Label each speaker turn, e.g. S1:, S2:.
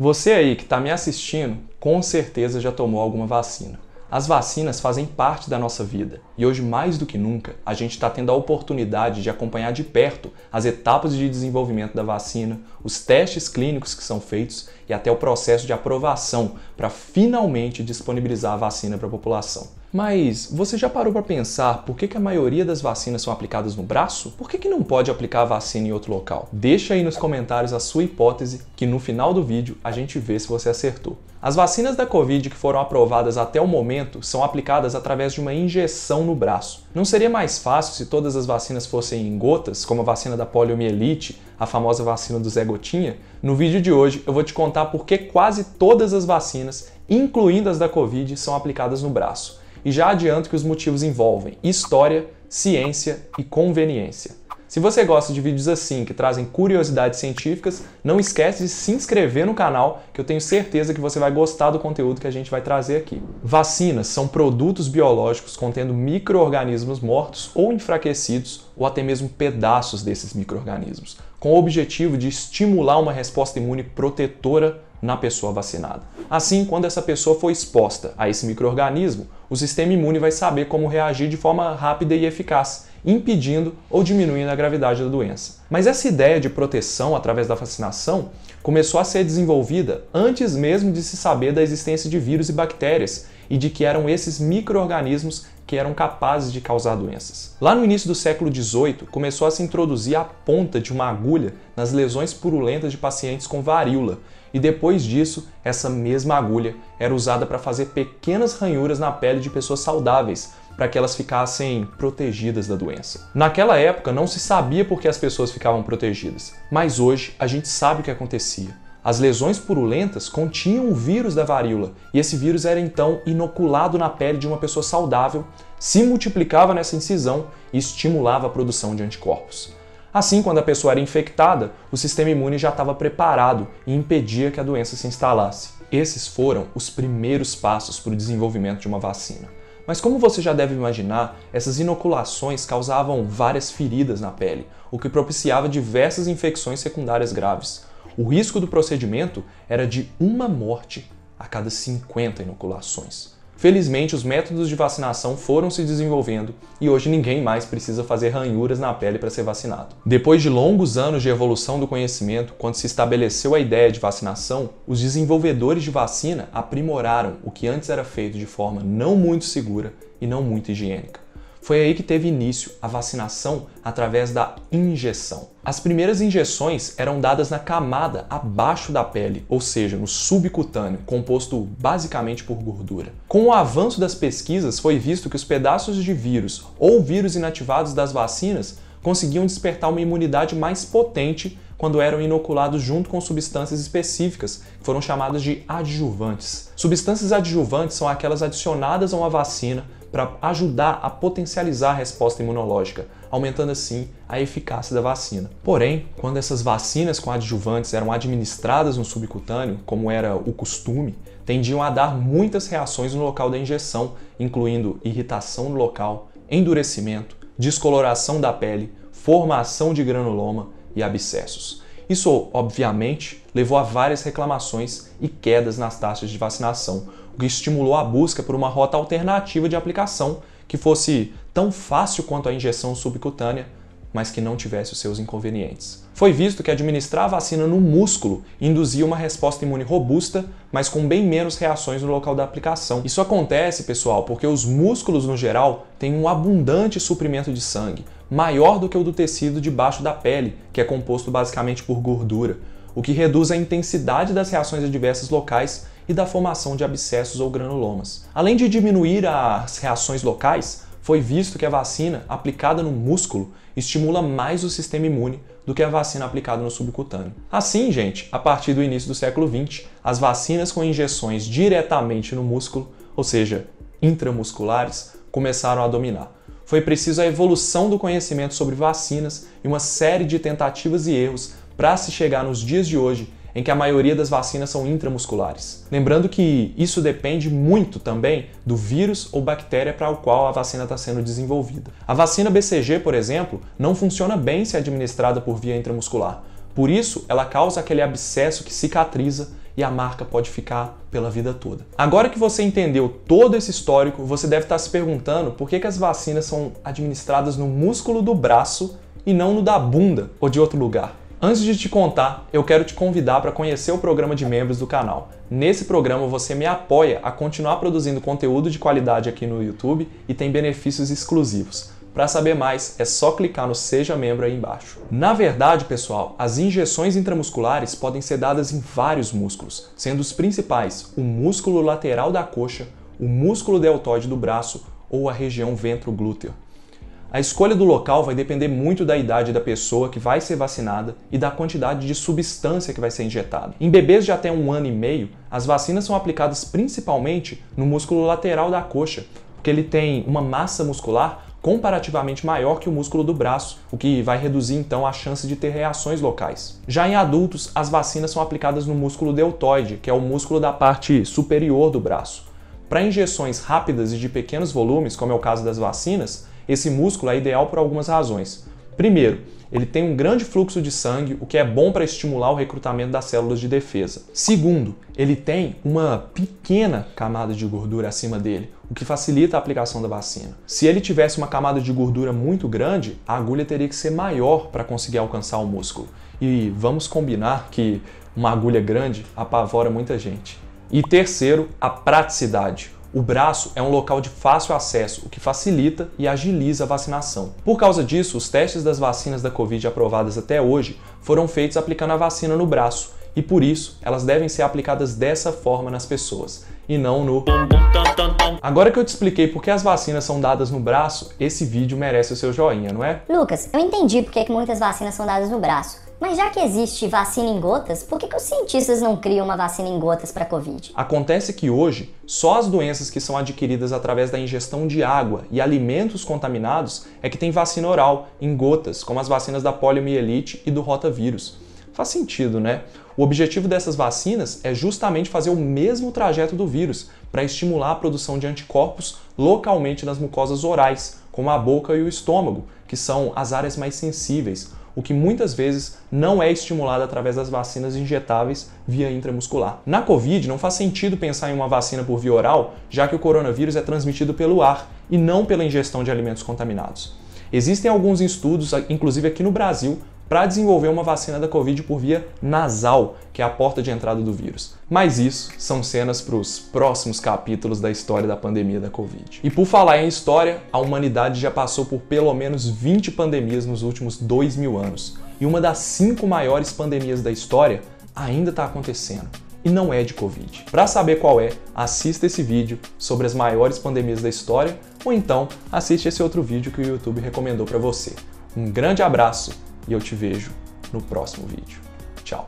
S1: Você aí que está me assistindo, com certeza já tomou alguma vacina. As vacinas fazem parte da nossa vida e hoje, mais do que nunca, a gente está tendo a oportunidade de acompanhar de perto as etapas de desenvolvimento da vacina, os testes clínicos que são feitos e até o processo de aprovação para finalmente disponibilizar a vacina para a população. Mas você já parou para pensar por que, que a maioria das vacinas são aplicadas no braço? Por que, que não pode aplicar a vacina em outro local? Deixa aí nos comentários a sua hipótese, que no final do vídeo a gente vê se você acertou. As vacinas da Covid que foram aprovadas até o momento são aplicadas através de uma injeção no braço. Não seria mais fácil se todas as vacinas fossem em gotas, como a vacina da poliomielite, a famosa vacina do Zé Gotinha? No vídeo de hoje eu vou te contar por que quase todas as vacinas, incluindo as da Covid, são aplicadas no braço e já adianto que os motivos envolvem história, ciência e conveniência. Se você gosta de vídeos assim que trazem curiosidades científicas, não esquece de se inscrever no canal, que eu tenho certeza que você vai gostar do conteúdo que a gente vai trazer aqui. Vacinas são produtos biológicos contendo microorganismos mortos ou enfraquecidos ou até mesmo pedaços desses microorganismos, com o objetivo de estimular uma resposta imune protetora na pessoa vacinada. Assim, quando essa pessoa for exposta a esse microorganismo, o sistema imune vai saber como reagir de forma rápida e eficaz, impedindo ou diminuindo a gravidade da doença. Mas essa ideia de proteção através da vacinação começou a ser desenvolvida antes mesmo de se saber da existência de vírus e bactérias e de que eram esses microorganismos que eram capazes de causar doenças. Lá no início do século XVIII, começou a se introduzir a ponta de uma agulha nas lesões purulentas de pacientes com varíola, e depois disso, essa mesma agulha era usada para fazer pequenas ranhuras na pele de pessoas saudáveis, para que elas ficassem protegidas da doença. Naquela época não se sabia por que as pessoas ficavam protegidas, mas hoje a gente sabe o que acontecia. As lesões purulentas continham o vírus da varíola, e esse vírus era então inoculado na pele de uma pessoa saudável, se multiplicava nessa incisão e estimulava a produção de anticorpos. Assim, quando a pessoa era infectada, o sistema imune já estava preparado e impedia que a doença se instalasse. Esses foram os primeiros passos para o desenvolvimento de uma vacina. Mas como você já deve imaginar, essas inoculações causavam várias feridas na pele, o que propiciava diversas infecções secundárias graves. O risco do procedimento era de uma morte a cada 50 inoculações. Felizmente, os métodos de vacinação foram se desenvolvendo e hoje ninguém mais precisa fazer ranhuras na pele para ser vacinado. Depois de longos anos de evolução do conhecimento, quando se estabeleceu a ideia de vacinação, os desenvolvedores de vacina aprimoraram o que antes era feito de forma não muito segura e não muito higiênica. Foi aí que teve início a vacinação através da injeção. As primeiras injeções eram dadas na camada abaixo da pele, ou seja, no subcutâneo, composto basicamente por gordura. Com o avanço das pesquisas, foi visto que os pedaços de vírus ou vírus inativados das vacinas conseguiam despertar uma imunidade mais potente quando eram inoculados junto com substâncias específicas, que foram chamadas de adjuvantes. Substâncias adjuvantes são aquelas adicionadas a uma vacina para ajudar a potencializar a resposta imunológica, aumentando assim a eficácia da vacina. Porém, quando essas vacinas com adjuvantes eram administradas no subcutâneo, como era o costume, tendiam a dar muitas reações no local da injeção, incluindo irritação no local, endurecimento, descoloração da pele, formação de granuloma e abscessos. Isso, obviamente, levou a várias reclamações e quedas nas taxas de vacinação, que estimulou a busca por uma rota alternativa de aplicação que fosse tão fácil quanto a injeção subcutânea, mas que não tivesse os seus inconvenientes. Foi visto que administrar a vacina no músculo induzia uma resposta imune robusta, mas com bem menos reações no local da aplicação. Isso acontece, pessoal, porque os músculos no geral têm um abundante suprimento de sangue, maior do que o do tecido debaixo da pele, que é composto basicamente por gordura, o que reduz a intensidade das reações adversas locais e da formação de abscessos ou granulomas. Além de diminuir as reações locais, foi visto que a vacina aplicada no músculo estimula mais o sistema imune do que a vacina aplicada no subcutâneo. Assim, gente, a partir do início do século XX, as vacinas com injeções diretamente no músculo, ou seja, intramusculares, começaram a dominar. Foi preciso a evolução do conhecimento sobre vacinas e uma série de tentativas e erros para se chegar nos dias de hoje em que a maioria das vacinas são intramusculares. Lembrando que isso depende muito também do vírus ou bactéria para o qual a vacina está sendo desenvolvida. A vacina BCG, por exemplo, não funciona bem se administrada por via intramuscular. Por isso, ela causa aquele abscesso que cicatriza e a marca pode ficar pela vida toda. Agora que você entendeu todo esse histórico, você deve estar se perguntando por que, que as vacinas são administradas no músculo do braço e não no da bunda ou de outro lugar. Antes de te contar, eu quero te convidar para conhecer o programa de membros do canal. Nesse programa você me apoia a continuar produzindo conteúdo de qualidade aqui no YouTube e tem benefícios exclusivos. Para saber mais, é só clicar no Seja Membro aí embaixo. Na verdade, pessoal, as injeções intramusculares podem ser dadas em vários músculos, sendo os principais o músculo lateral da coxa, o músculo deltoide do braço ou a região ventro-glúteo. A escolha do local vai depender muito da idade da pessoa que vai ser vacinada e da quantidade de substância que vai ser injetada. Em bebês de até um ano e meio, as vacinas são aplicadas principalmente no músculo lateral da coxa, porque ele tem uma massa muscular comparativamente maior que o músculo do braço, o que vai reduzir então a chance de ter reações locais. Já em adultos, as vacinas são aplicadas no músculo deltoide, que é o músculo da parte superior do braço. Para injeções rápidas e de pequenos volumes, como é o caso das vacinas, esse músculo é ideal por algumas razões. Primeiro, ele tem um grande fluxo de sangue, o que é bom para estimular o recrutamento das células de defesa. Segundo, ele tem uma pequena camada de gordura acima dele, o que facilita a aplicação da vacina. Se ele tivesse uma camada de gordura muito grande, a agulha teria que ser maior para conseguir alcançar o músculo. E vamos combinar que uma agulha grande apavora muita gente. E terceiro, a praticidade. O braço é um local de fácil acesso, o que facilita e agiliza a vacinação. Por causa disso, os testes das vacinas da Covid aprovadas até hoje foram feitos aplicando a vacina no braço, e por isso elas devem ser aplicadas dessa forma nas pessoas e não no. Agora que eu te expliquei por que as vacinas são dadas no braço, esse vídeo merece o seu joinha, não é? Lucas, eu entendi por que muitas vacinas são dadas no braço. Mas já que existe vacina em gotas, por que, que os cientistas não criam uma vacina em gotas para a Covid? Acontece que hoje, só as doenças que são adquiridas através da ingestão de água e alimentos contaminados é que tem vacina oral, em gotas, como as vacinas da poliomielite e do rotavírus. Faz sentido, né? O objetivo dessas vacinas é justamente fazer o mesmo trajeto do vírus, para estimular a produção de anticorpos localmente nas mucosas orais, como a boca e o estômago, que são as áreas mais sensíveis, o que muitas vezes não é estimulado através das vacinas injetáveis via intramuscular. Na Covid, não faz sentido pensar em uma vacina por via oral, já que o coronavírus é transmitido pelo ar e não pela ingestão de alimentos contaminados. Existem alguns estudos, inclusive aqui no Brasil, para desenvolver uma vacina da Covid por via nasal, que é a porta de entrada do vírus. Mas isso são cenas para os próximos capítulos da história da pandemia da Covid. E por falar em história, a humanidade já passou por pelo menos 20 pandemias nos últimos dois mil anos. E uma das cinco maiores pandemias da história ainda está acontecendo e não é de Covid. Para saber qual é, assista esse vídeo sobre as maiores pandemias da história ou então assiste esse outro vídeo que o YouTube recomendou para você. Um grande abraço e eu te vejo no próximo vídeo. Tchau!